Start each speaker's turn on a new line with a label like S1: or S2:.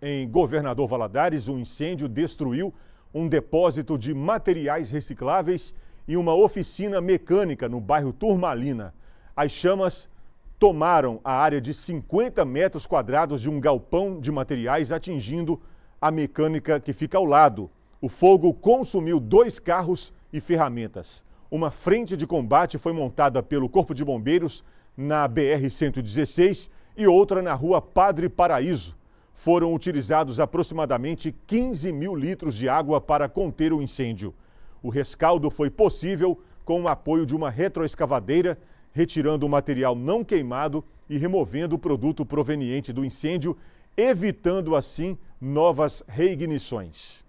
S1: Em Governador Valadares, um incêndio destruiu um depósito de materiais recicláveis e uma oficina mecânica no bairro Turmalina. As chamas tomaram a área de 50 metros quadrados de um galpão de materiais, atingindo a mecânica que fica ao lado. O fogo consumiu dois carros e ferramentas. Uma frente de combate foi montada pelo Corpo de Bombeiros na BR-116 e outra na rua Padre Paraíso foram utilizados aproximadamente 15 mil litros de água para conter o incêndio. O rescaldo foi possível com o apoio de uma retroescavadeira, retirando o material não queimado e removendo o produto proveniente do incêndio, evitando assim novas reignições.